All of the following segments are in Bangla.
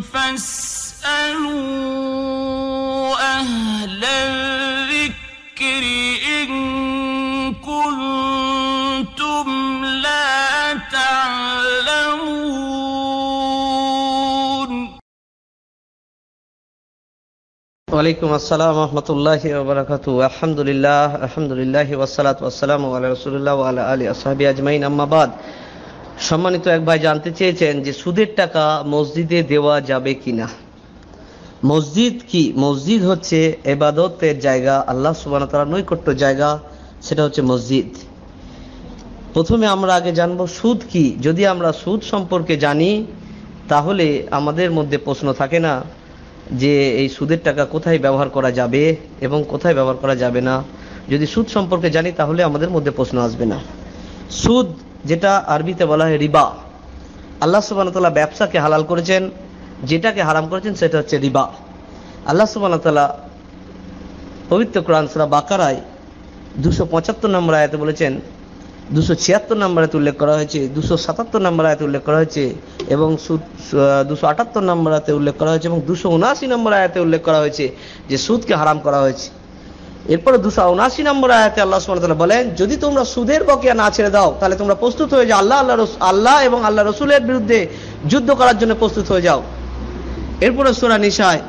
فاسألوا أهل الذكر إن كنتم لا تعلمون وعليكم السلام ورحمة الله وبركاته الحمد لله الحمد لله والصلاة والسلام على رسول الله وعلى آله وصحبه أجمعين أما بعد সম্মানিত এক ভাই জানতে চেয়েছেন যে সুদের টাকা মসজিদে দেওয়া যাবে কিনা মসজিদ কি মসজিদ হচ্ছে এবাদতের জায়গা আল্লাহ সুবান তারা নৈকট্য জায়গা সেটা হচ্ছে মসজিদ প্রথমে আমরা আগে জানবো সুদ কি যদি আমরা সুদ সম্পর্কে জানি তাহলে আমাদের মধ্যে প্রশ্ন থাকে না যে এই সুদের টাকা কোথায় ব্যবহার করা যাবে এবং কোথায় ব্যবহার করা যাবে না যদি সুদ সম্পর্কে জানি তাহলে আমাদের মধ্যে প্রশ্ন আসবে না সুদ যেটা আরবিতে বলা হয় রিবা আল্লাহ সুবাহতাল্লাহ ব্যবসাকে হালাল করেছেন যেটাকে হারাম করেছেন সেটা হচ্ছে রিবা আল্লাহ সুবাহতাল্লাহ পবিত্র কোরআন সুরা বাকারায় দুশো পঁচাত্তর নম্বর আয়াতে বলেছেন দুশো ছিয়াত্তর নম্বর আয়াতে উল্লেখ করা হয়েছে দুশো সাতাত্তর নম্বর আয়াতে উল্লেখ করা হয়েছে এবং দুশো আটাত্তর নম্বর আয়াতে উল্লেখ করা হয়েছে এবং দুশো উনআশি নম্বর আয়াতে উল্লেখ করা হয়েছে যে সুদকে হারাম করা হয়েছে এরপরে দুশো উনাশি নম্বর আয়াতে আল্লাহ সুমতলা বলেন যদি তোমরা সুদের বকেয়া না ছেড়ে দাও তাহলে তোমরা প্রস্তুত হয়ে যাও আল্লাহ আল্লাহ আল্লাহ এবং আল্লাহ রসুলের বিরুদ্ধে যুদ্ধ করার জন্য প্রস্তুত হয়ে যাও এরপরে সুরা নিশায়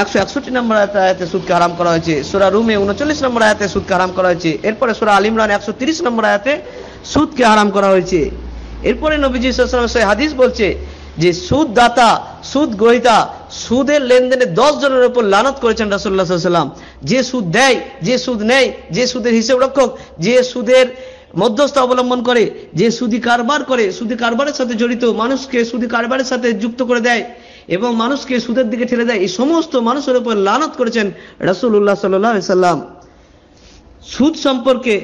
একশো একষট্টি নম্বর আয়াতে সুদকে আরাম করা হয়েছে সুরা রুমে উনচল্লিশ নম্বর আয়াতে সুদকে আরাম করা হয়েছে এরপরে সুরা আলিমরান একশো তিরিশ নম্বর আয়াতে সুদকে আরাম করা হয়েছে এরপরে নবীজি হাদিস বলছে যে সুদ দাতা সুদ গ্রহিতা সুদের লেনদেনে দশ জনের উপর লানত করেছেন রাসুল্লাহ সাল্লাম যে সুদ দেয় যে সুদ নেয় যে সুদের হিসেব রক্ষক যে সুদের মধ্যস্থ অবলম্বন করে যে সুদি কারবার করে সুদি কারবারের সাথে জড়িত মানুষকে সুদি কারবারের সাথে যুক্ত করে দেয় এবং মানুষকে সুদের দিকে ঠেলে দেয় এই সমস্ত মানুষের উপর লানত করেছেন রাসুল্লাহ সাল্লাহ সাল্লাম সুদ সম্পর্কে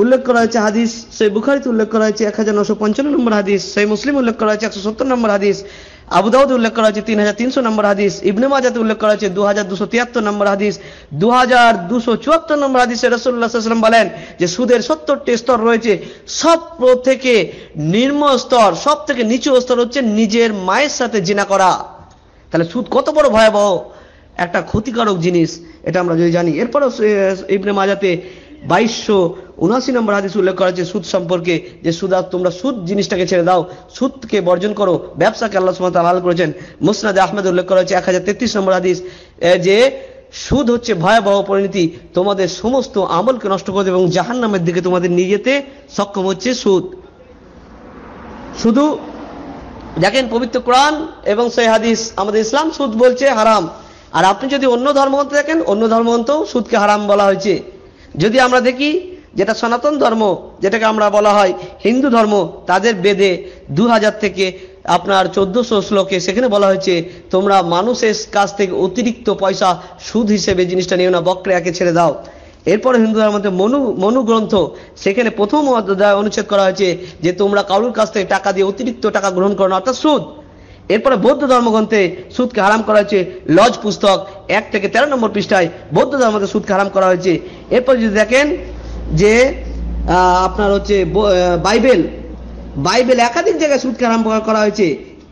উল্লেখ করা হয়েছে হাদিস সেই বুখারিতে উল্লেখ করা হয়েছে এক হাজার নশো পঞ্চান্ন নম্বর হাদিস সেই মুসলিম উল্লেখ করা হয়েছে একশো সত্তর নম্বর হাদিস আবুদাউদ উল্লেখ করা হয়েছে তিন হাজার তিনশো নম্বর হাদিস ইবনে মাজাতে উল্লেখ করা হয়েছে দু হাজার দুশো তিয়াত্তর নম্বর হাদিস দু হাজার দুশো চুয়াত্তর নম্বর হাদিসে রসুল্লাহাম বলেন যে সুদের সত্তরটি স্তর রয়েছে সব থেকে নিম্ন স্তর সব থেকে নিচু স্তর হচ্ছে নিজের মায়ের সাথে জিনা করা তাহলে সুদ কত বড় ভয়াবহ একটা ক্ষতিকারক জিনিস এটা আমরা যদি জানি এরপরে ইবনে মাজাতে বাইশশো উনাশি নম্বর হাদিস উল্লেখ করা হয়েছে সুদ সম্পর্কে যে সুদ তোমরা সুদ জিনিসটাকে ছেড়ে দাও সুদকে বর্জন করো ব্যবসাকে আল্লাহ সুমাত আলাল করেছেন মুসনাদ আহমেদ উল্লেখ করা হয়েছে এক হাজার তেত্রিশ নম্বর হাদিস যে সুদ হচ্ছে ভয়াবহ পরিণতি তোমাদের সমস্ত আমলকে নষ্ট করে দেবে এবং জাহান নামের দিকে তোমাদের নিয়ে যেতে সক্ষম হচ্ছে সুদ শুধু দেখেন পবিত্র কোরআন এবং সেই হাদিস আমাদের ইসলাম সুদ বলছে হারাম আর আপনি যদি অন্য ধর্মগ্রন্থ দেখেন অন্য ধর্মগ্রন্থও সুদকে হারাম বলা হয়েছে যদি আমরা দেখি যেটা সনাতন ধর্ম যেটাকে আমরা বলা হয় হিন্দু ধর্ম তাদের বেদে দু থেকে আপনার চোদ্দশো শ্লোকে সেখানে বলা হয়েছে তোমরা মানুষের কাছ থেকে অতিরিক্ত পয়সা সুদ হিসেবে জিনিসটা নিও না বক্রিয়াকে ছেড়ে দাও এরপরে হিন্দু ধর্মের মনু মনু মনুগ্রন্থ সেখানে প্রথম অধ্যায় অনুচ্ছেদ করা হয়েছে যে তোমরা কারুর কাছ থেকে টাকা দিয়ে অতিরিক্ত টাকা গ্রহণ করো না অর্থাৎ সুদ এরপরে বৌদ্ধ ধর্মগ্রন্থে সুদকে হারাম করা হয়েছে লজ পুস্তক এক থেকে তেরো নম্বর পৃষ্ঠায় বৌদ্ধ ধর্মকে সুদ হারাম করা হয়েছে এরপর যদি দেখেন যে আপনার হচ্ছে বাইবেল বাইবেল একাধিক জায়গায় সুদ হারাম করা হয়েছে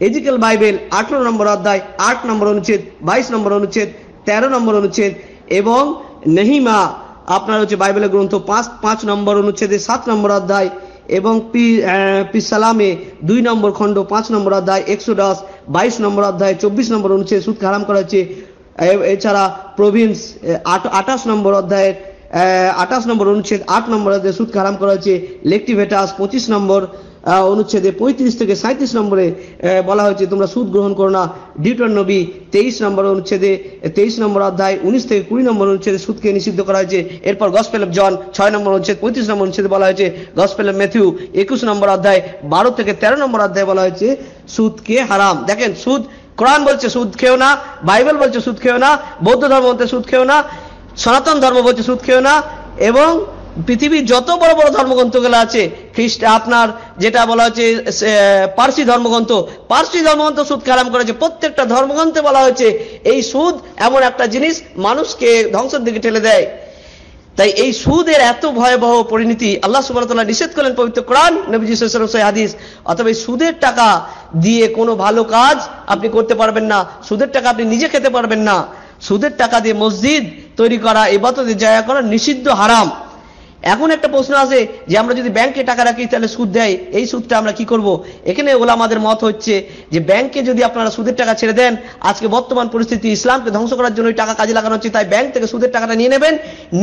এজিক্যাল বাইবেল আঠেরো নম্বর অধ্যায় আট নম্বর অনুচ্ছেদ বাইশ নম্বর অনুচ্ছেদ তেরো নম্বর অনুচ্ছেদ এবং নেহিমা আপনার হচ্ছে বাইবেলের গ্রন্থ পাঁচ পাঁচ নম্বর অনুচ্ছেদে সাত নম্বর অধ্যায় এবং পি পি দুই নম্বর খণ্ড পাঁচ নম্বর অধ্যায় একশো দশ বাইশ নম্বর অধ্যায় চব্বিশ নম্বর অনুচ্ছেদ সুদ হারাম করা হয়েছে এছাড়া প্রভিন্স আঠাশ নম্বর অধ্যায়ের আঠাশ নম্বর অনুচ্ছেদ আট নম্বর অধ্যায়ে সুদ হারাম করা হয়েছে লেকটিভেটাস পঁচিশ নম্বর অনুচ্ছেদে পঁয়ত্রিশ থেকে সাঁত্রিশ নম্বরে বলা হয়েছে তোমরা সুদ গ্রহণ করো না ডিউটন নবী তেইশ নম্বর অনুচ্ছেদে তেইশ নম্বর অধ্যায় উনিশ থেকে কুড়ি নম্বর অনুচ্ছেদে সুদকে নিষিদ্ধ করা হয়েছে এরপর গসপেল অফ জন ছয় নম্বর অনুচ্ছেদ পঁয়ত্রিশ নম্বর অনুচ্ছেদে বলা হয়েছে গসপেল অফ ম্যাথিউ একুশ নম্বর অধ্যায় বারো থেকে তেরো নম্বর অধ্যায় বলা হয়েছে সুদকে হারাম দেখেন সুদ কোরআন বলছে সুদ খেও না বাইবেল বলছে সুদ খেও না বৌদ্ধ ধর্ম বলতে সুদ খেও না সনাতন ধর্ম বলছে সুদ খেও না এবং পৃথিবীর যত বড় বড় ধর্মগ্রন্থগুলো আছে খ্রিস্ট আপনার যেটা বলা হচ্ছে পার্সি ধর্মগ্রন্থ পার্সি ধর্মগ্রন্থ সুদ কালাম করেছে প্রত্যেকটা ধর্মগ্রন্থে বলা হয়েছে এই সুদ এমন একটা জিনিস মানুষকে ধ্বংসের দিকে ঠেলে দেয় তাই এই সুদের এত ভয়াবহ পরিণতি আল্লাহ সুবাহতাল্লাহ নিষেধ করলেন পবিত্র কোরআন নবীজ হাদিস অথবা এই সুদের টাকা দিয়ে কোনো ভালো কাজ আপনি করতে পারবেন না সুদের টাকা আপনি নিজে খেতে পারবেন না সুদের টাকা দিয়ে মসজিদ তৈরি করা এবাততে জায়গা করা নিষিদ্ধ হারাম এখন একটা প্রশ্ন আছে যে আমরা যদি ব্যাংকে টাকা রাখি তাহলে সুদ দেয় এই সুদটা আমরা কি করব। এখানে ওলা আমাদের মত হচ্ছে যে ব্যাংকে যদি আপনারা সুদের টাকা ছেড়ে দেন আজকে বর্তমান পরিস্থিতি ইসলামকে ধ্বংস করার জন্য টাকা কাজে লাগানো হচ্ছে তাই ব্যাংক থেকে সুদের টাকাটা নিয়ে নেবেন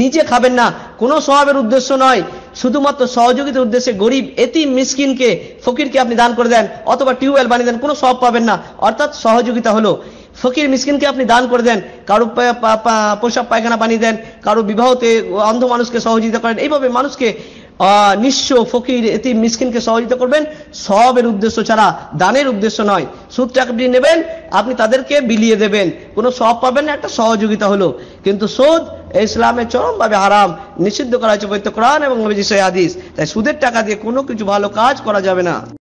নিজে খাবেন না কোনো স্বভাবের উদ্দেশ্য নয় শুধুমাত্র সহযোগিতার উদ্দেশ্যে গরিব এতি মিসকিনকে ফকিরকে আপনি দান করে দেন অথবা টিউবওয়েল বানিয়ে দেন কোনো সব পাবেন না অর্থাৎ সহযোগিতা হলো ফকির মিসকিনকে আপনি দান করে দেন কারো পোশাক পায়খানা বানিয়ে দেন কারো বিবাহতে অন্ধ মানুষকে সহযোগিতা করেন এইভাবে মানুষকে নিঃস্ব ফকির এটি মিসকিনকে সহযোগিতা করবেন সবের উদ্দেশ্য ছাড়া দানের উদ্দেশ্য নয় সুদটা আপনি নেবেন আপনি তাদেরকে বিলিয়ে দেবেন কোনো সব পাবেন না একটা সহযোগিতা হলো কিন্তু সুদ ইসলামে চরমভাবে হারাম নিষিদ্ধ করা হয়েছে বৈত্য কোরআন এবং আদিস তাই সুদের টাকা দিয়ে কোনো কিছু ভালো কাজ করা যাবে না